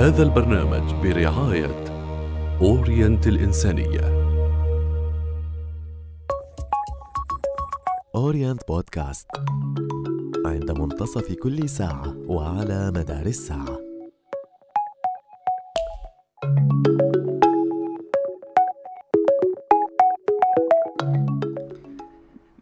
هذا البرنامج برعاية أورينت الإنسانية أورينت بودكاست عند منتصف كل ساعة وعلى مدار الساعة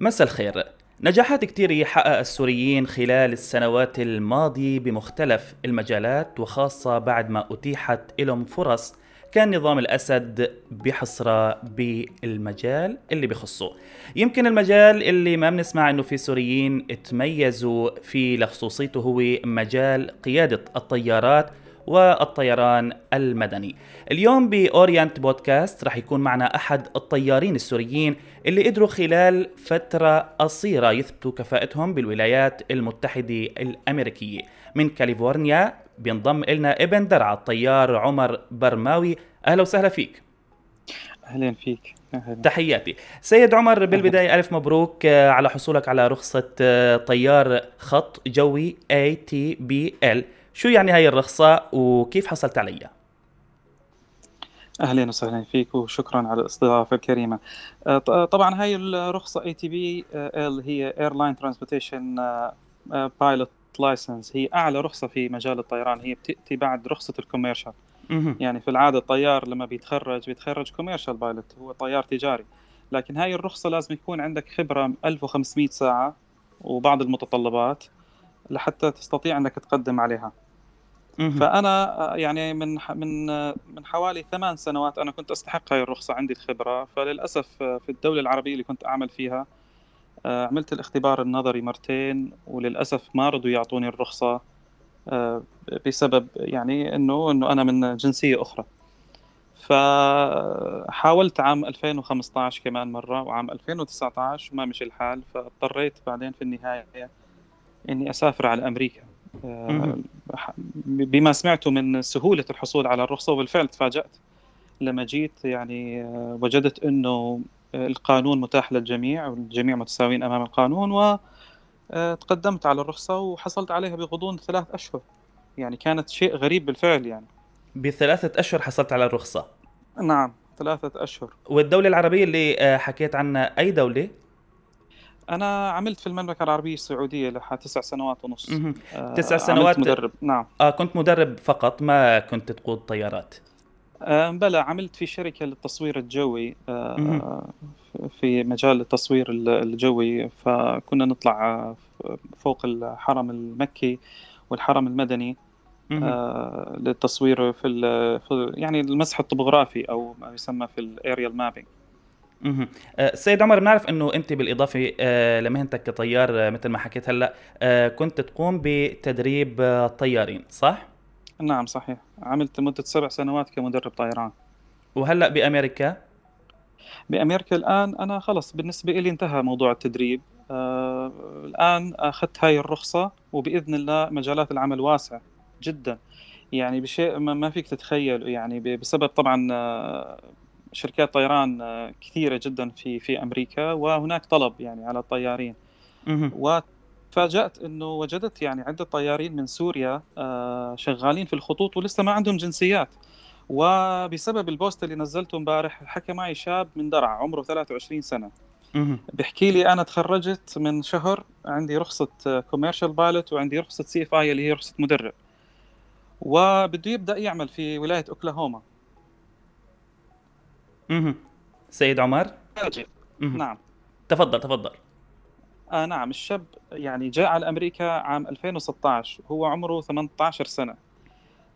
مساء الخير نجاحات كتير حقق السوريين خلال السنوات الماضية بمختلف المجالات وخاصة بعد ما أتيحت لهم فرص كان نظام الأسد بحصره بالمجال اللي بخصه يمكن المجال اللي ما بنسمع انه في سوريين تميزوا فيه لخصوصيته هو مجال قيادة الطيارات والطيران المدني اليوم بأورينت بودكاست رح يكون معنا أحد الطيارين السوريين اللي قدروا خلال فترة قصيرة يثبتوا كفاءتهم بالولايات المتحدة الأمريكية من كاليفورنيا بينضم إلنا ابن درعا الطيار عمر برماوي أهلا وسهلا فيك أهلا فيك تحياتي سيد عمر بالبداية ألف مبروك آه، على حصولك على رخصة آه، طيار خط جوي ATBL شو يعني هاي الرخصة وكيف حصلت عليها؟ اهلا وسهلا فيك وشكرا على الاستضافه الكريمه. أه، طبعا هاي الرخصه اي تي بي ال هي ايرلاين ترانسبورتيشن بايلوت لايسنس هي اعلى رخصه في مجال الطيران هي بتاتي بعد رخصه الكوميرشال. يعني في العاده الطيار لما بيتخرج بيتخرج كوميرشال بايلوت هو طيار تجاري. لكن هاي الرخصه لازم يكون عندك خبره 1500 ساعه وبعض المتطلبات لحتى تستطيع انك تقدم عليها. فانا آه، يعني من من آه، من حوالي ثمان سنوات انا كنت استحق هاي الرخصه عندي الخبره فللاسف آه، في الدوله العربيه اللي كنت اعمل فيها عملت الاختبار النظري مرتين وللاسف ما رضوا يعطوني الرخصه بسبب يعني انه انه انا من جنسيه اخرى فحاولت عام 2015 كمان مره وعام 2019 ما مشي الحال فاضطريت بعدين في النهايه اني اسافر على امريكا آه، بما سمعته من سهولة الحصول على الرخصة وبالفعل تفاجأت لما جيت يعني آه، وجدت أنه القانون متاح للجميع والجميع متساويين أمام القانون و آه، تقدمت على الرخصة وحصلت عليها بغضون ثلاث أشهر يعني كانت شيء غريب بالفعل يعني بثلاثة أشهر حصلت على الرخصة نعم ثلاثة أشهر والدولة العربية اللي حكيت عنها أي دولة؟ انا عملت في المملكه العربيه السعوديه لها تسع سنوات ونص آه، تسع سنوات كنت مدرب نعم آه كنت مدرب فقط ما كنت تقود طيارات آه، بلى عملت في شركه للتصوير الجوي آه، في مجال التصوير الجوي فكنا نطلع فوق الحرم المكي والحرم المدني آه للتصوير في, في يعني المسح الطبوغرافي او ما يسمى في الاريال مابينج اها سيد عمر بنعرف انه انت بالاضافه آه، لمهنتك كطيار آه، مثل ما حكيت هلا آه، كنت تقوم بتدريب طيارين صح؟ نعم صحيح عملت مده سبع سنوات كمدرب طيران وهلا بامريكا؟ بامريكا الان انا خلص بالنسبه لي انتهى موضوع التدريب آه الان اخذت هاي الرخصه وباذن الله مجالات العمل واسعه جدا يعني بشيء ما فيك تتخيل يعني بسبب طبعا شركات طيران آه، كثيره جدا في في امريكا وهناك طلب يعني على الطيارين وتفاجات انه وجدت يعني عده طيارين من سوريا آه، شغالين في الخطوط ولسه ما عندهم جنسيات وبسبب البوست اللي نزلته امبارح حكى معي شاب من درعا عمره 23 سنه بحكي لي انا تخرجت من شهر عندي رخصه كوميرشال آه، بايلوت وعندي رخصه سي اف اي اللي هي رخصه مدرب وبده يبدا يعمل في ولايه اوكلاهوما اها سيد عمر نعم تفضل تفضل آه نعم الشاب يعني جاء على أمريكا عام 2016 هو عمره 18 سنة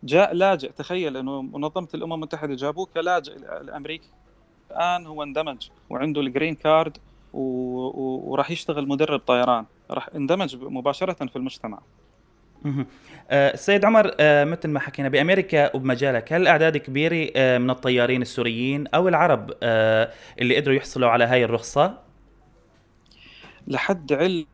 جاء لاجئ تخيل أنه منظمة الأمم المتحدة جابوه كلاجئ لأمريكا الآن هو اندمج وعنده الجرين كارد و... و... وراح يشتغل مدرب طيران راح اندمج مباشرة في المجتمع السيد آه، عمر آه، مثل ما حكينا بامريكا وبمجالك هل اعداد كبيره آه، من الطيارين السوريين او العرب اللي قدروا يحصلوا على هاي الرخصه لحد علم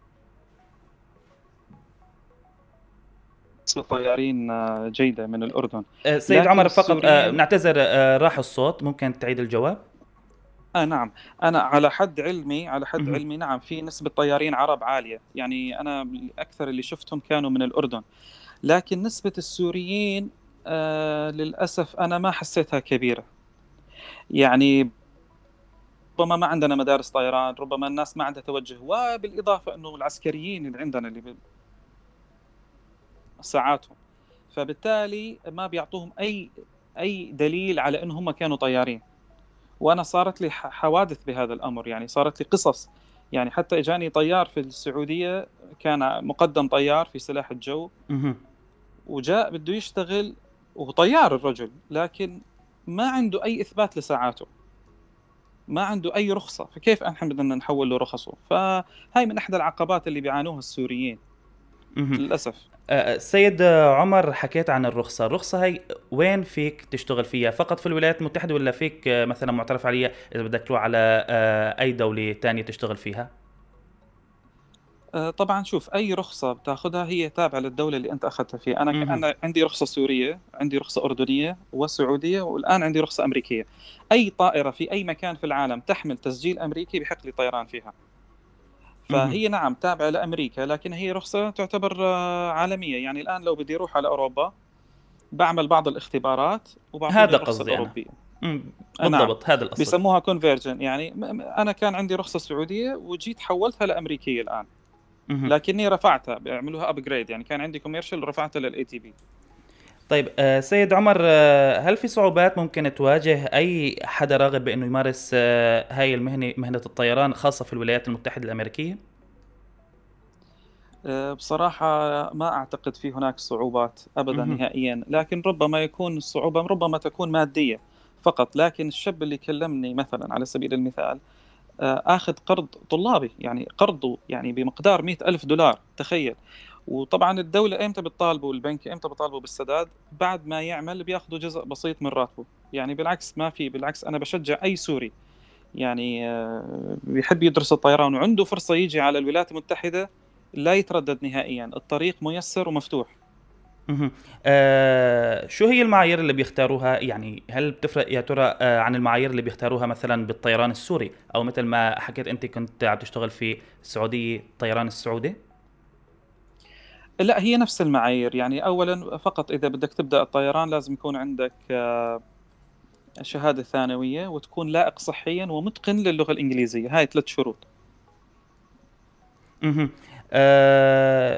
طيارين جيده من الاردن سيد عمر فقط نعتذر راح الصوت ممكن تعيد الجواب آه نعم أنا على حد علمي على حد م- علمي نعم في نسبة طيارين عرب عالية يعني أنا أكثر اللي شفتهم كانوا من الأردن لكن نسبة السوريين آه للأسف أنا ما حسيتها كبيرة يعني ربما ما عندنا مدارس طيران ربما الناس ما عندها توجه وبالإضافة أنه العسكريين اللي عندنا اللي ساعاتهم فبالتالي ما بيعطوهم أي أي دليل على أنهم كانوا طيارين وانا صارت لي حوادث بهذا الامر يعني صارت لي قصص يعني حتى اجاني طيار في السعوديه كان مقدم طيار في سلاح الجو وجاء بده يشتغل وطيار الرجل لكن ما عنده اي اثبات لساعاته ما عنده اي رخصه فكيف احنا بدنا نحول له رخصه فهاي من احدى العقبات اللي بيعانوها السوريين للاسف سيد عمر حكيت عن الرخصة الرخصة هي وين فيك تشتغل فيها فقط في الولايات المتحدة ولا فيك مثلا معترف عليها إذا بدك تروح على آه، أي دولة تانية تشتغل فيها آه، طبعا شوف اي رخصه بتاخذها هي تابعه للدوله اللي انت اخذتها فيها انا مم. انا عندي رخصه سوريه عندي رخصه اردنيه وسعوديه والان عندي رخصه امريكيه اي طائره في اي مكان في العالم تحمل تسجيل امريكي بحق لي طيران فيها فهي نعم تابعه لامريكا لكن هي رخصه تعتبر آه، عالميه يعني الان لو بدي اروح على اوروبا بعمل بعض الاختبارات هذا قصدي الأوروبية. أنا. بالضبط هذا الأصل بيسموها كونفيرجن يعني انا كان عندي رخصه سعوديه وجيت حولتها لامريكيه الان لكني رفعتها بيعملوها ابجريد يعني كان عندي كوميرشال رفعتها للاي تي بي طيب آه، سيد عمر آه، هل في صعوبات ممكن تواجه اي حدا راغب بانه يمارس آه، هاي المهنه مهنه الطيران خاصه في الولايات المتحده الامريكيه؟ بصراحة ما أعتقد في هناك صعوبات أبدا نهائيا لكن ربما يكون الصعوبة ربما تكون مادية فقط لكن الشاب اللي كلمني مثلا على سبيل المثال اخذ قرض طلابي يعني قرضه يعني بمقدار مئة ألف دولار تخيل وطبعا الدوله امتى بتطالبه البنك امتى بطالبه بالسداد بعد ما يعمل بياخذوا جزء بسيط من راتبه يعني بالعكس ما في بالعكس انا بشجع اي سوري يعني بيحب آه، يدرس الطيران وعنده فرصه يجي على الولايات المتحده لا يتردد نهائيا الطريق ميسر ومفتوح آه شو هي المعايير اللي بيختاروها يعني هل بتفرق يا ترى آه، عن المعايير اللي بيختاروها مثلا بالطيران السوري او مثل ما حكيت انت كنت عم تشتغل في السعوديه الطيران السعودي لا هي نفس المعايير يعني اولا فقط اذا بدك تبدا الطيران لازم يكون عندك آه، شهاده ثانويه وتكون لائق صحيا ومتقن للغه الانجليزيه هاي ثلاث شروط اها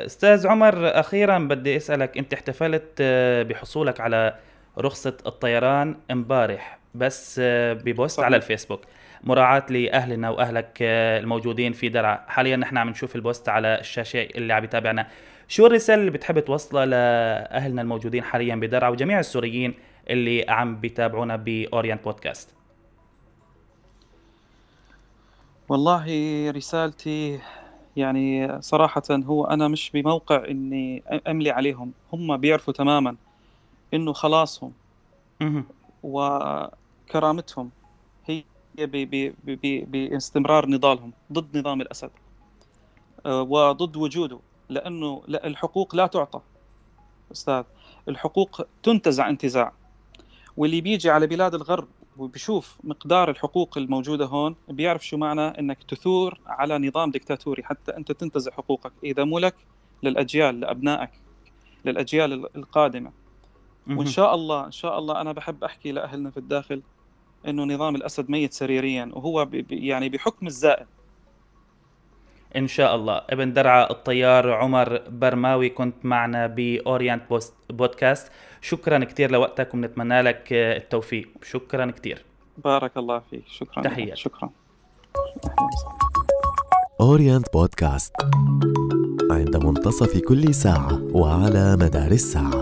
استاذ عمر اخيرا بدي اسالك انت احتفلت آه، بحصولك على رخصه الطيران امبارح بس آه، ببوست صحيح. على الفيسبوك مراعاة لأهلنا وأهلك الموجودين في درعا حاليا نحن عم نشوف البوست على الشاشة اللي عم يتابعنا شو الرسالة اللي بتحب توصلها لأهلنا الموجودين حاليا بدرعا وجميع السوريين اللي عم بيتابعونا بأورينت بودكاست والله رسالتي يعني صراحة هو أنا مش بموقع إني أملي عليهم هم بيعرفوا تماما إنه خلاصهم وكرامتهم هي باستمرار نضالهم ضد نظام الأسد آه، وضد وجوده لانه الحقوق لا تعطى استاذ الحقوق تنتزع انتزاع واللي بيجي على بلاد الغرب وبشوف مقدار الحقوق الموجوده هون بيعرف شو معنى انك تثور على نظام دكتاتوري حتى انت تنتزع حقوقك اذا مو لك للاجيال لابنائك للاجيال القادمه وان شاء الله ان شاء الله انا بحب احكي لاهلنا في الداخل انه نظام الاسد ميت سريريا وهو يعني بحكم الزائد ان شاء الله ابن درعا الطيار عمر برماوي كنت معنا باورينت بودكاست شكرا كثير لوقتك ونتمنى لك التوفيق شكرا كثير بارك الله فيك شكرا تحية شكرا أورينت بودكاست عند منتصف كل ساعة وعلى مدار الساعة